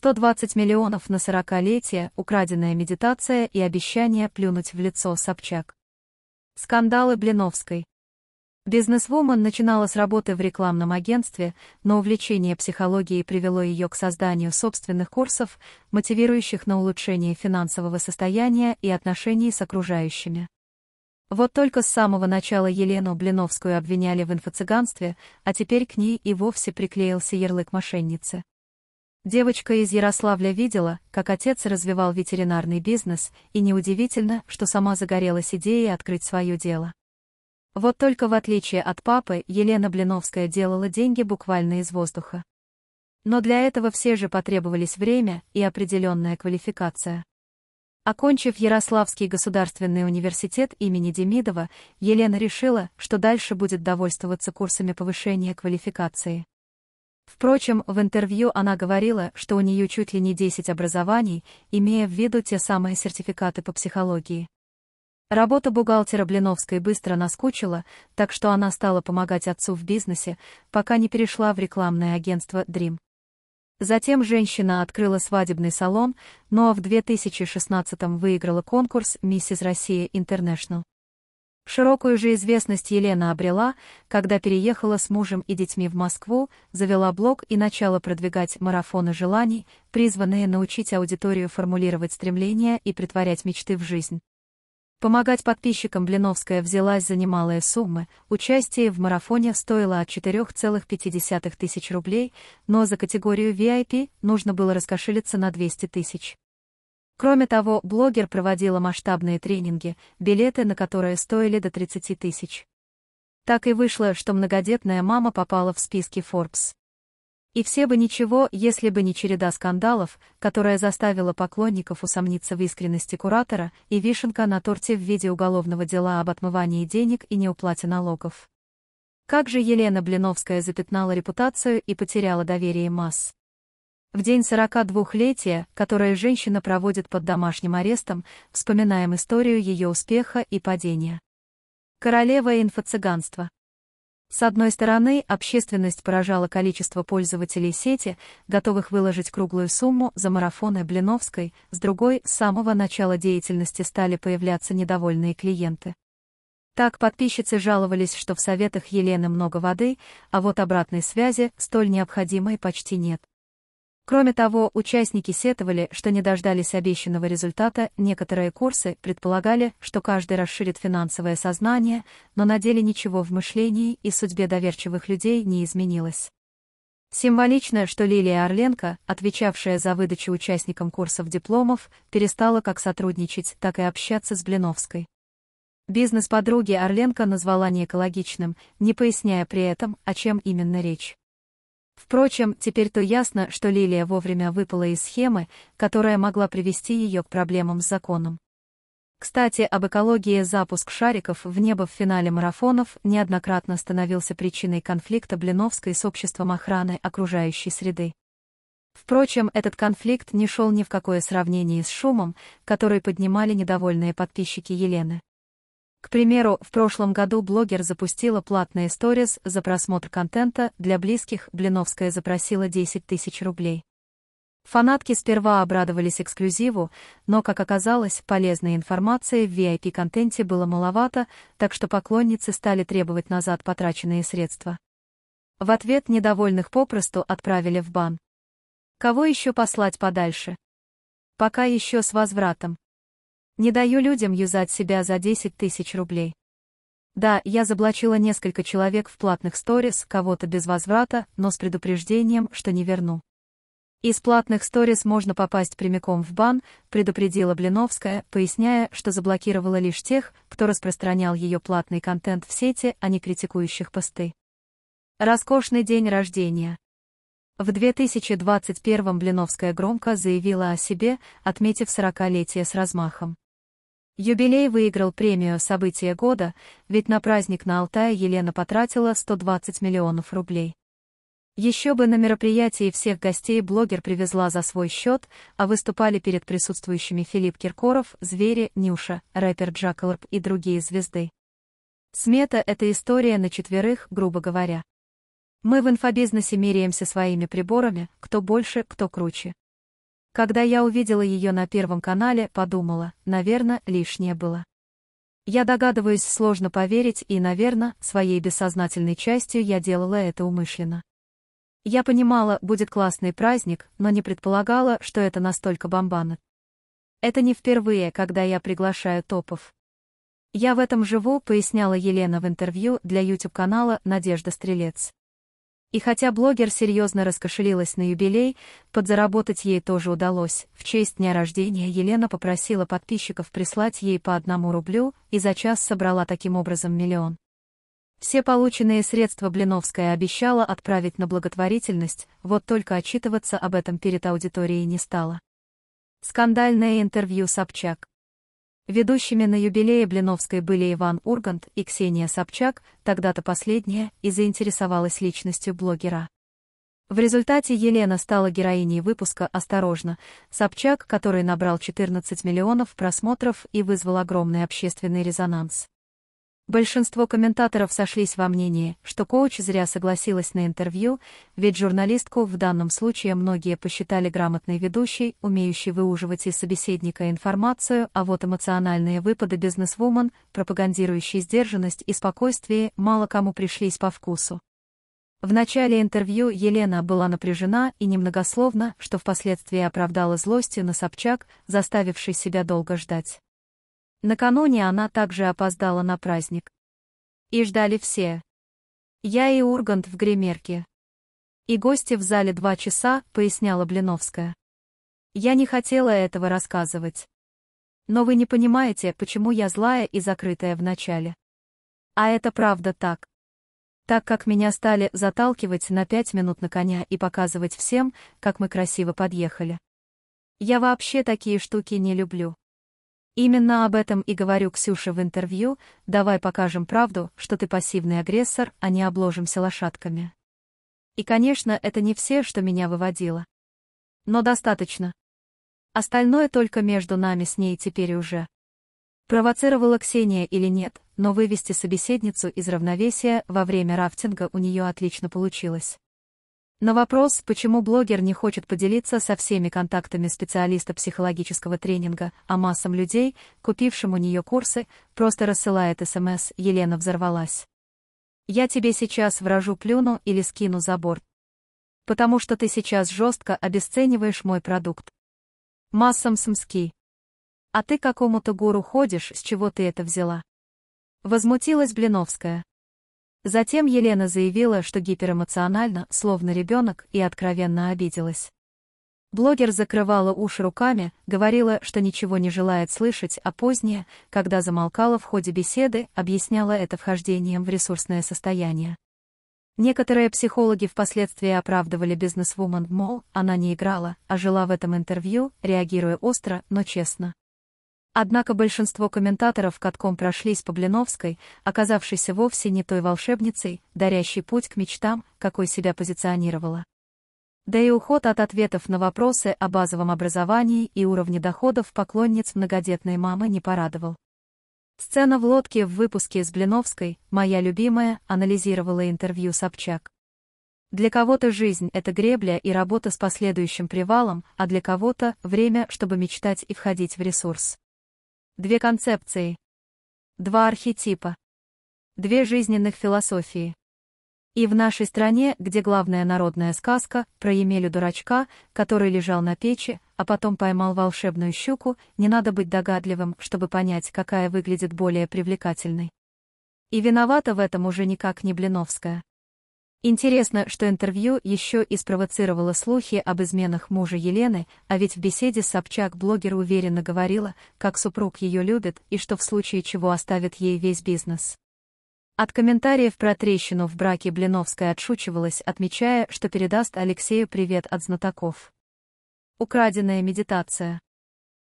120 миллионов на 40-летие, украденная медитация и обещание плюнуть в лицо Собчак. Скандалы Блиновской. Бизнесвумен начинала с работы в рекламном агентстве, но увлечение психологией привело ее к созданию собственных курсов, мотивирующих на улучшение финансового состояния и отношений с окружающими. Вот только с самого начала Елену Блиновскую обвиняли в инфо-цыганстве, а теперь к ней и вовсе приклеился ярлык мошенницы. Девочка из Ярославля видела, как отец развивал ветеринарный бизнес, и неудивительно, что сама загорелась идеей открыть свое дело. Вот только в отличие от папы, Елена Блиновская делала деньги буквально из воздуха. Но для этого все же потребовались время и определенная квалификация. Окончив Ярославский государственный университет имени Демидова, Елена решила, что дальше будет довольствоваться курсами повышения квалификации. Впрочем, в интервью она говорила, что у нее чуть ли не 10 образований, имея в виду те самые сертификаты по психологии. Работа бухгалтера Блиновской быстро наскучила, так что она стала помогать отцу в бизнесе, пока не перешла в рекламное агентство Dream. Затем женщина открыла свадебный салон, но ну а в 2016 выиграла конкурс «Миссис Россия Интернешнл». Широкую же известность Елена обрела, когда переехала с мужем и детьми в Москву, завела блог и начала продвигать марафоны желаний, призванные научить аудиторию формулировать стремления и притворять мечты в жизнь. Помогать подписчикам Блиновская взялась за немалые суммы, участие в марафоне стоило от 4,5 тысяч рублей, но за категорию VIP нужно было раскошелиться на 200 тысяч. Кроме того, блогер проводила масштабные тренинги, билеты на которые стоили до 30 тысяч. Так и вышло, что многодетная мама попала в списки Forbes. И все бы ничего, если бы не череда скандалов, которая заставила поклонников усомниться в искренности куратора и вишенка на торте в виде уголовного дела об отмывании денег и неуплате налогов. Как же Елена Блиновская запятнала репутацию и потеряла доверие масс. В день 42-летия, которое женщина проводит под домашним арестом, вспоминаем историю ее успеха и падения. Королева инфо-цыганства. С одной стороны, общественность поражала количество пользователей сети, готовых выложить круглую сумму за марафоны Блиновской, с другой, с самого начала деятельности стали появляться недовольные клиенты. Так подписчицы жаловались, что в советах Елены много воды, а вот обратной связи, столь необходимой, почти нет. Кроме того, участники сетовали, что не дождались обещанного результата, некоторые курсы предполагали, что каждый расширит финансовое сознание, но на деле ничего в мышлении и судьбе доверчивых людей не изменилось. Символично, что Лилия Орленко, отвечавшая за выдачу участникам курсов дипломов, перестала как сотрудничать, так и общаться с Блиновской. Бизнес подруги Орленко назвала неэкологичным, не поясняя при этом, о чем именно речь. Впрочем, теперь-то ясно, что Лилия вовремя выпала из схемы, которая могла привести ее к проблемам с законом. Кстати, об экологии запуск шариков в небо в финале марафонов неоднократно становился причиной конфликта Блиновской с обществом охраны окружающей среды. Впрочем, этот конфликт не шел ни в какое сравнение с шумом, который поднимали недовольные подписчики Елены. К примеру, в прошлом году блогер запустила платные сторис за просмотр контента для близких, Блиновская запросила 10 тысяч рублей. Фанатки сперва обрадовались эксклюзиву, но, как оказалось, полезной информации в VIP-контенте было маловато, так что поклонницы стали требовать назад потраченные средства. В ответ недовольных попросту отправили в бан. Кого еще послать подальше? Пока еще с возвратом. Не даю людям юзать себя за 10 тысяч рублей. Да, я заблочила несколько человек в платных сторис, кого-то без возврата, но с предупреждением, что не верну. Из платных сторис можно попасть прямиком в бан, предупредила Блиновская, поясняя, что заблокировала лишь тех, кто распространял ее платный контент в сети, а не критикующих посты. Роскошный день рождения. В 2021 Блиновская громко заявила о себе, отметив 40-летие с размахом. Юбилей выиграл премию события года», ведь на праздник на Алтае Елена потратила 120 миллионов рублей. Еще бы на мероприятии всех гостей блогер привезла за свой счет, а выступали перед присутствующими Филипп Киркоров, Звери, Нюша, рэпер Джакалорп и другие звезды. Смета – это история на четверых, грубо говоря. Мы в инфобизнесе меряемся своими приборами, кто больше, кто круче. Когда я увидела ее на Первом канале, подумала, наверное, лишнее было. Я догадываюсь, сложно поверить, и, наверное, своей бессознательной частью я делала это умышленно. Я понимала, будет классный праздник, но не предполагала, что это настолько бомбанно. Это не впервые, когда я приглашаю топов. Я в этом живу, поясняла Елена в интервью для YouTube-канала «Надежда Стрелец». И хотя блогер серьезно раскошелилась на юбилей, подзаработать ей тоже удалось. В честь дня рождения Елена попросила подписчиков прислать ей по одному рублю и за час собрала таким образом миллион. Все полученные средства Блиновская обещала отправить на благотворительность, вот только отчитываться об этом перед аудиторией не стала. Скандальное интервью Собчак. Ведущими на юбилее Блиновской были Иван Ургант и Ксения Собчак, тогда-то последняя, и заинтересовалась личностью блогера. В результате Елена стала героиней выпуска «Осторожно», Собчак, который набрал 14 миллионов просмотров и вызвал огромный общественный резонанс. Большинство комментаторов сошлись во мнении, что коуч зря согласилась на интервью, ведь журналистку в данном случае многие посчитали грамотной ведущей, умеющей выуживать из собеседника информацию, а вот эмоциональные выпады бизнесвумен, пропагандирующие сдержанность и спокойствие, мало кому пришлись по вкусу. В начале интервью Елена была напряжена и немногословна, что впоследствии оправдала злостью на Собчак, заставивший себя долго ждать. Накануне она также опоздала на праздник. И ждали все. Я и Ургант в гримерке. И гости в зале два часа, поясняла Блиновская. Я не хотела этого рассказывать. Но вы не понимаете, почему я злая и закрытая в начале. А это правда так. Так как меня стали заталкивать на пять минут на коня и показывать всем, как мы красиво подъехали. Я вообще такие штуки не люблю. Именно об этом и говорю Ксюше в интервью, давай покажем правду, что ты пассивный агрессор, а не обложимся лошадками. И, конечно, это не все, что меня выводило. Но достаточно. Остальное только между нами с ней теперь уже. Провоцировала Ксения или нет, но вывести собеседницу из равновесия во время рафтинга у нее отлично получилось. На вопрос, почему блогер не хочет поделиться со всеми контактами специалиста психологического тренинга, а массам людей, купившим у нее курсы, просто рассылает СМС, Елена взорвалась. «Я тебе сейчас вражу плюну или скину за борт. Потому что ты сейчас жестко обесцениваешь мой продукт. Массам смски. А ты какому-то гуру ходишь, с чего ты это взяла?» Возмутилась Блиновская. Затем Елена заявила, что гиперэмоционально, словно ребенок, и откровенно обиделась. Блогер закрывала уши руками, говорила, что ничего не желает слышать, а позднее, когда замолкала в ходе беседы, объясняла это вхождением в ресурсное состояние. Некоторые психологи впоследствии оправдывали бизнесвумен, мол, она не играла, а жила в этом интервью, реагируя остро, но честно. Однако большинство комментаторов катком прошлись по Блиновской, оказавшейся вовсе не той волшебницей, дарящей путь к мечтам, какой себя позиционировала. Да и уход от ответов на вопросы о базовом образовании и уровне доходов поклонниц многодетной мамы не порадовал. Сцена в лодке в выпуске с Блиновской, моя любимая, анализировала интервью Собчак. Для кого-то жизнь – это гребля и работа с последующим привалом, а для кого-то – время, чтобы мечтать и входить в ресурс. Две концепции. Два архетипа. Две жизненных философии. И в нашей стране, где главная народная сказка про Емелю-дурачка, который лежал на печи, а потом поймал волшебную щуку, не надо быть догадливым, чтобы понять, какая выглядит более привлекательной. И виновата в этом уже никак не Блиновская. Интересно, что интервью еще и спровоцировало слухи об изменах мужа Елены, а ведь в беседе с Собчак блогер уверенно говорила, как супруг ее любит и что в случае чего оставит ей весь бизнес. От комментариев про трещину в браке Блиновская отшучивалась, отмечая, что передаст Алексею привет от знатоков. Украденная медитация.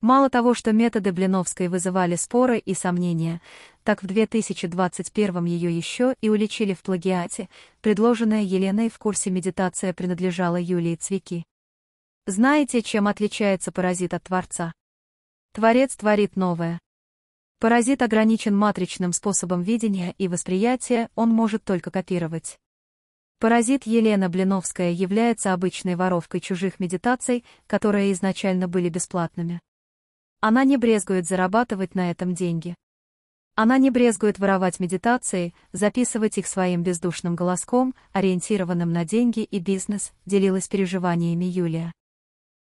Мало того, что методы Блиновской вызывали споры и сомнения, так в 2021 ее еще и уличили в плагиате, предложенная Еленой в курсе «Медитация» принадлежала Юлии Цвики. Знаете, чем отличается паразит от Творца? Творец творит новое. Паразит ограничен матричным способом видения и восприятия, он может только копировать. Паразит Елена Блиновская является обычной воровкой чужих медитаций, которые изначально были бесплатными. Она не брезгует зарабатывать на этом деньги. Она не брезгует воровать медитации, записывать их своим бездушным голоском, ориентированным на деньги и бизнес, делилась переживаниями Юлия.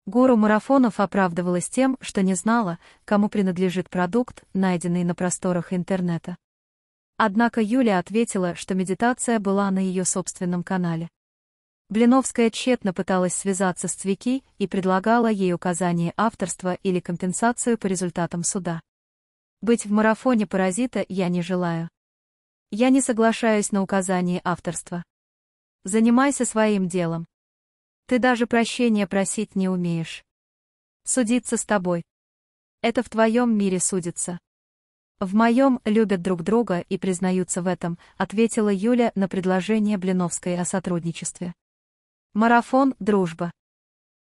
Гуру марафонов оправдывалась тем, что не знала, кому принадлежит продукт, найденный на просторах интернета. Однако Юлия ответила, что медитация была на ее собственном канале. Блиновская тщетно пыталась связаться с Цвики и предлагала ей указание авторства или компенсацию по результатам суда. Быть в марафоне паразита я не желаю. Я не соглашаюсь на указание авторства. Занимайся своим делом. Ты даже прощения просить не умеешь. Судиться с тобой. Это в твоем мире судится. В моем любят друг друга и признаются в этом, ответила Юля на предложение Блиновской о сотрудничестве. Марафон «Дружба».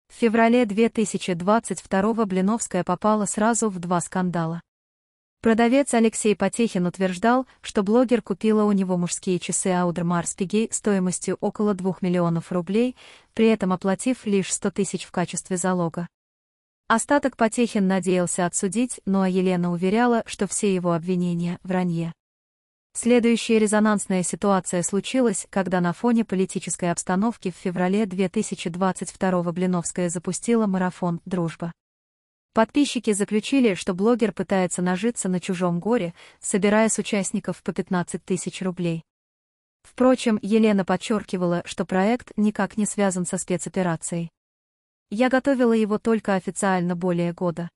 В феврале 2022 Блиновская попала сразу в два скандала. Продавец Алексей Потехин утверждал, что блогер купила у него мужские часы Audemars Piguet стоимостью около 2 миллионов рублей, при этом оплатив лишь 100 тысяч в качестве залога. Остаток Потехин надеялся отсудить, но ну а Елена уверяла, что все его обвинения – вранье. Следующая резонансная ситуация случилась, когда на фоне политической обстановки в феврале 2022 Блиновская запустила марафон «Дружба». Подписчики заключили, что блогер пытается нажиться на чужом горе, собирая с участников по 15 тысяч рублей. Впрочем, Елена подчеркивала, что проект никак не связан со спецоперацией. Я готовила его только официально более года.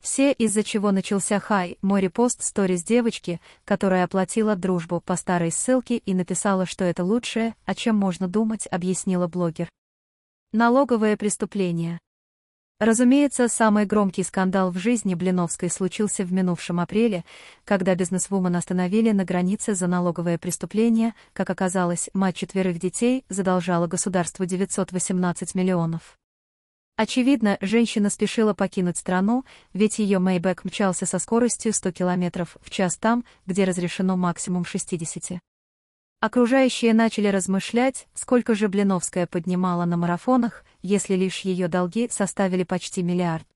Все, из-за чего начался хай, мой репост сторис девочки, которая оплатила дружбу по старой ссылке и написала, что это лучшее, о чем можно думать, объяснила блогер. Налоговое преступление. Разумеется, самый громкий скандал в жизни Блиновской случился в минувшем апреле, когда бизнесвумен остановили на границе за налоговое преступление, как оказалось, мать четверых детей задолжала государству 918 миллионов. Очевидно, женщина спешила покинуть страну, ведь ее Мэйбэк мчался со скоростью 100 км в час там, где разрешено максимум 60. Окружающие начали размышлять, сколько же Блиновская поднимала на марафонах, если лишь ее долги составили почти миллиард.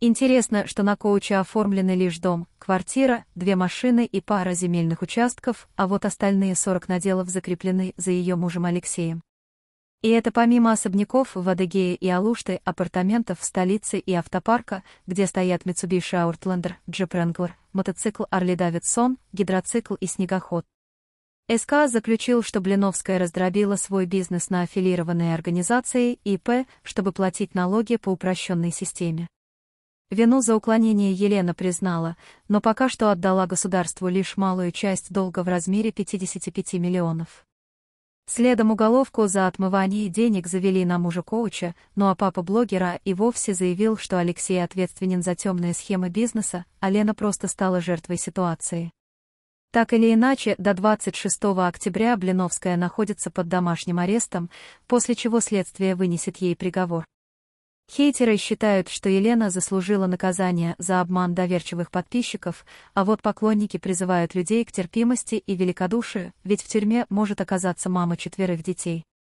Интересно, что на коуче оформлены лишь дом, квартира, две машины и пара земельных участков, а вот остальные 40 наделов закреплены за ее мужем Алексеем. И это помимо особняков в Адыгее и Алуште, апартаментов в столице и автопарка, где стоят Mitsubishi Outlander, Jeep Wrangler, мотоцикл Harley Davidson, гидроцикл и снегоход. СК заключил, что Блиновская раздробила свой бизнес на аффилированные организации ИП, чтобы платить налоги по упрощенной системе. Вину за уклонение Елена признала, но пока что отдала государству лишь малую часть долга в размере 55 миллионов. Следом уголовку за отмывание денег завели на мужа коуча, ну а папа блогера и вовсе заявил, что Алексей ответственен за темные схемы бизнеса, а Лена просто стала жертвой ситуации. Так или иначе, до 26 октября Блиновская находится под домашним арестом, после чего следствие вынесет ей приговор. Хейтеры считают, что Елена заслужила наказание за обман доверчивых подписчиков, а вот поклонники призывают людей к терпимости и великодушию, ведь в тюрьме может оказаться мама четверых детей.